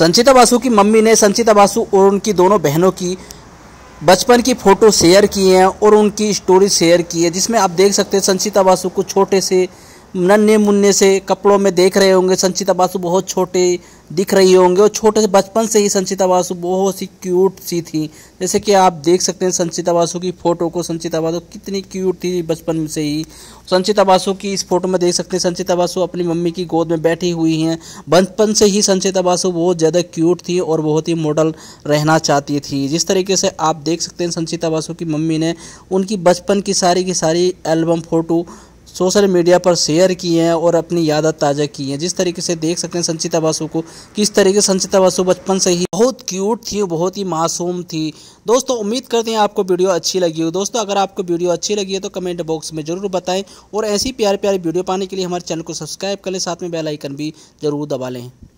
संचिता बासु की मम्मी ने संचिता बासु और उनकी दोनों बहनों की बचपन की फ़ोटो शेयर की हैं और उनकी स्टोरी शेयर की है जिसमें आप देख सकते हैं संचिता बासु को छोटे से नन्हे मुन्ने से कपड़ों में देख रहे होंगे संचिता बासु बहुत छोटे दिख रही होंगे और छोटे से बचपन से ही संचिता बासु बहुत सी क्यूट सी थी जैसे कि आप देख सकते हैं संचिता बासु की फ़ोटो को संचिता बासु कितनी क्यूट थी बचपन से ही संचिता बासु की इस फोटो में देख सकते हैं संचिता बासु अपनी मम्मी की गोद में बैठी हुई हैं बचपन से ही संचिता बासु बहुत ज़्यादा क्यूट थी और बहुत ही मॉडल रहना चाहती थी जिस तरीके से आप देख सकते हैं संचिता बासु की मम्मी ने उनकी बचपन की सारी की सारी एल्बम फ़ोटो सोशल मीडिया पर शेयर किए हैं और अपनी यादत ताज़ा की हैं जिस तरीके से देख सकते हैं संचिता बासु को किस तरीके संचिता बासु बचपन से ही बहुत क्यूट थी बहुत ही मासूम थी दोस्तों उम्मीद करते हैं आपको वीडियो अच्छी लगी हो दोस्तों अगर आपको वीडियो अच्छी लगी है तो कमेंट बॉक्स में ज़रूर बताएं और ऐसी प्यारे प्यारे वीडियो पाने के लिए हमारे चैनल को सब्सक्राइब कर लें साथ में बेलाइकन भी ज़रूर दबा लें